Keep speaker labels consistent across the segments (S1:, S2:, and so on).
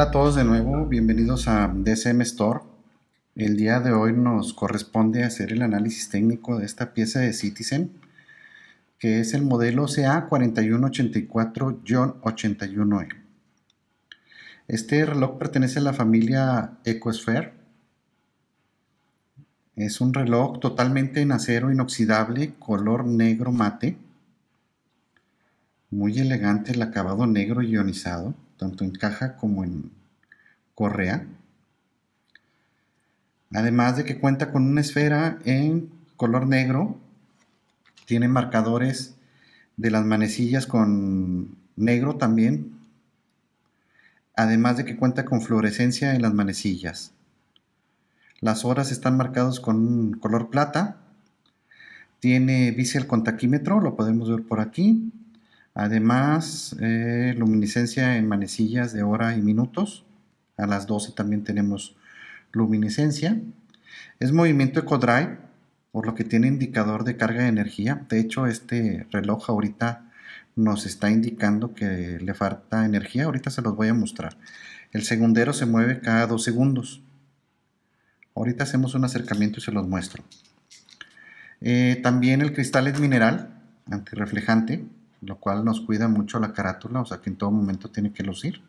S1: Hola a todos de nuevo, bienvenidos a DCM Store. El día de hoy nos corresponde hacer el análisis técnico de esta pieza de Citizen, que es el modelo CA4184-81E. Este reloj pertenece a la familia EcoSphere. Es un reloj totalmente en acero inoxidable, color negro mate. Muy elegante el acabado negro ionizado tanto en caja como en correa. Además de que cuenta con una esfera en color negro, tiene marcadores de las manecillas con negro también, además de que cuenta con fluorescencia en las manecillas. Las horas están marcadas con color plata. Tiene bisel con taquímetro, lo podemos ver por aquí. Además, eh, luminiscencia en manecillas de hora y minutos. A las 12 también tenemos luminiscencia. Es movimiento EcoDrive, por lo que tiene indicador de carga de energía. De hecho, este reloj ahorita nos está indicando que le falta energía. Ahorita se los voy a mostrar. El segundero se mueve cada dos segundos. Ahorita hacemos un acercamiento y se los muestro. Eh, también el cristal es mineral, antirreflejante lo cual nos cuida mucho la carátula, o sea que en todo momento tiene que lucir.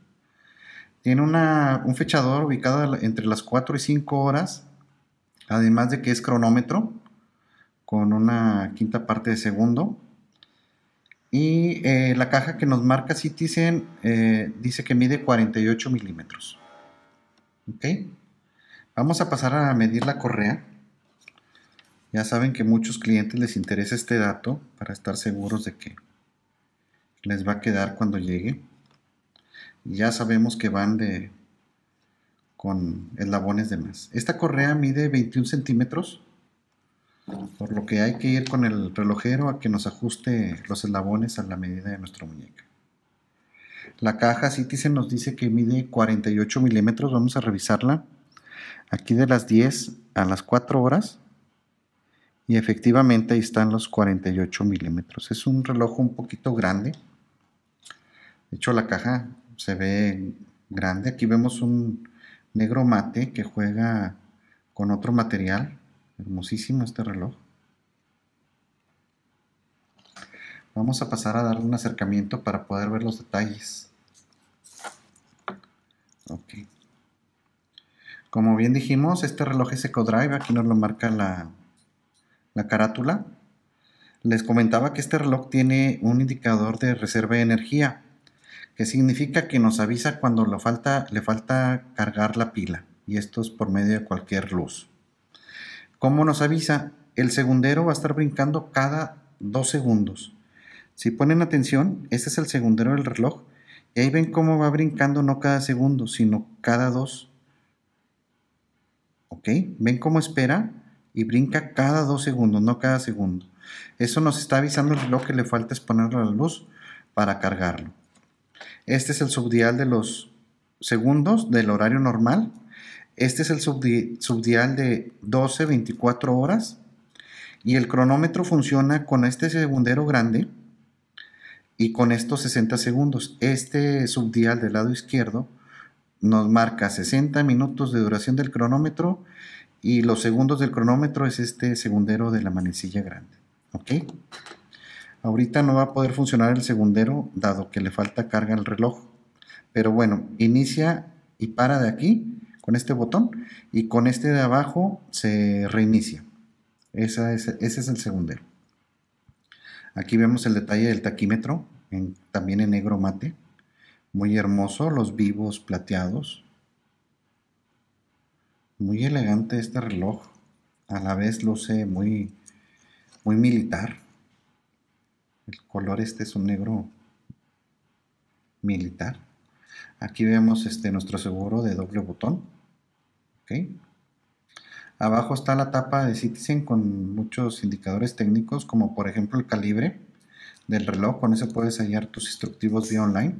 S1: Tiene una, un fechador ubicado entre las 4 y 5 horas, además de que es cronómetro, con una quinta parte de segundo. Y eh, la caja que nos marca Citizen eh, dice que mide 48 milímetros. Vamos a pasar a medir la correa. Ya saben que muchos clientes les interesa este dato para estar seguros de que les va a quedar cuando llegue. Ya sabemos que van de con eslabones de más. Esta correa mide 21 centímetros, por lo que hay que ir con el relojero a que nos ajuste los eslabones a la medida de nuestra muñeca. La caja Citizen nos dice que mide 48 milímetros, vamos a revisarla. Aquí de las 10 a las 4 horas. Y efectivamente ahí están los 48 milímetros. Es un reloj un poquito grande. De hecho, la caja se ve grande. Aquí vemos un negro mate que juega con otro material. Hermosísimo este reloj. Vamos a pasar a darle un acercamiento para poder ver los detalles. Como bien dijimos, este reloj es EcoDrive. Aquí nos lo marca la, la carátula. Les comentaba que este reloj tiene un indicador de reserva de energía que significa que nos avisa cuando le falta, le falta cargar la pila, y esto es por medio de cualquier luz. ¿Cómo nos avisa? El segundero va a estar brincando cada dos segundos. Si ponen atención, este es el segundero del reloj, y ahí ven cómo va brincando no cada segundo, sino cada dos. ¿Ok? Ven cómo espera y brinca cada dos segundos, no cada segundo. Eso nos está avisando el reloj que le falta es la luz para cargarlo. Este es el subdial de los segundos del horario normal. Este es el subdial de 12-24 horas. Y el cronómetro funciona con este segundero grande y con estos 60 segundos. Este subdial del lado izquierdo nos marca 60 minutos de duración del cronómetro y los segundos del cronómetro es este segundero de la manecilla grande. ¿Ok? Ahorita no va a poder funcionar el segundero dado que le falta carga al reloj. Pero bueno, inicia y para de aquí con este botón y con este de abajo se reinicia. es, ese es el segundero. Aquí vemos el detalle del taquímetro, también en negro mate. Muy hermoso, los vivos plateados. Muy elegante este reloj. A la vez sé muy, muy militar el color este es un negro militar. Aquí vemos este, nuestro seguro de doble botón. Abajo está la tapa de Citizen con muchos indicadores técnicos, como por ejemplo el calibre del reloj. Con eso puedes hallar tus instructivos de online.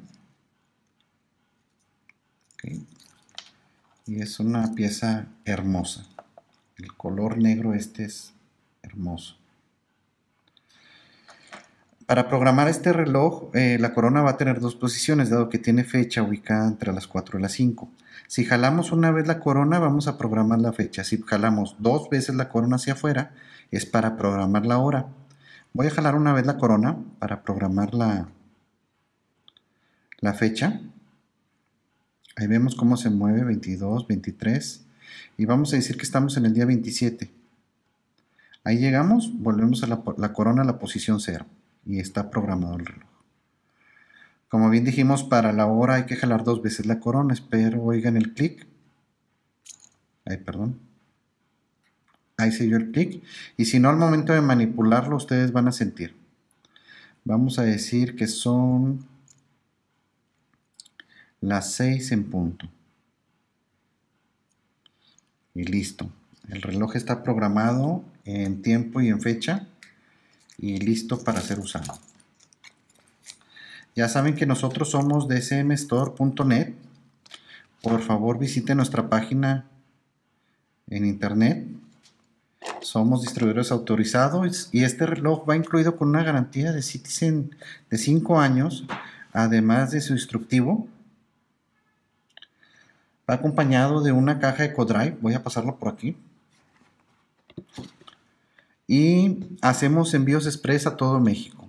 S1: Y es una pieza hermosa. El color negro este es hermoso. Para programar este reloj, eh, la corona va a tener dos posiciones, dado que tiene fecha ubicada entre las 4 y las 5. Si jalamos una vez la corona, vamos a programar la fecha. Si jalamos dos veces la corona hacia afuera, es para programar la hora. Voy a jalar una vez la corona para programar la, la fecha. Ahí vemos cómo se mueve 22, 23 y vamos a decir que estamos en el día 27. Ahí llegamos, volvemos a la, la corona a la posición 0 y está programado el reloj. Como bien dijimos, para la hora hay que jalar dos veces la corona. Espero oigan el clic. Ahí, perdón. Ahí se el clic. Y si no, al momento de manipularlo, ustedes van a sentir. Vamos a decir que son las 6 en punto. Y listo. El reloj está programado en tiempo y en fecha y listo para ser usado. Ya saben que nosotros somos dsmstore.net. Por favor visite nuestra página en internet. Somos distribuidores autorizados y este reloj va incluido con una garantía de Citizen de 5 años, además de su instructivo. Va acompañado de una caja EcoDrive. Voy a pasarlo por aquí y hacemos envíos express a todo México.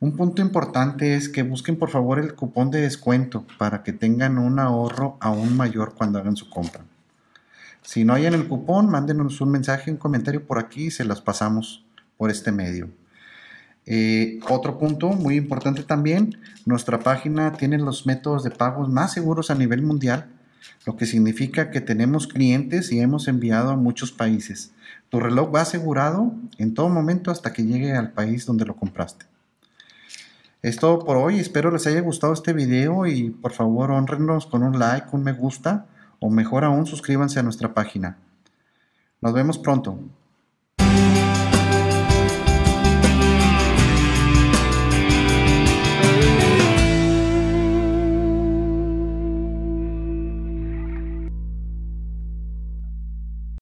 S1: Un punto importante es que busquen por favor el cupón de descuento para que tengan un ahorro aún mayor cuando hagan su compra. Si no hay en el cupón, mándenos un mensaje, un comentario por aquí y se las pasamos por este medio. Eh, otro punto muy importante también, nuestra página tiene los métodos de pagos más seguros a nivel mundial lo que significa que tenemos clientes y hemos enviado a muchos países. Tu reloj va asegurado en todo momento hasta que llegue al país donde lo compraste. Es todo por hoy, espero les haya gustado este video y por favor honrenos con un like, un me gusta o mejor aún suscríbanse a nuestra página. Nos vemos pronto.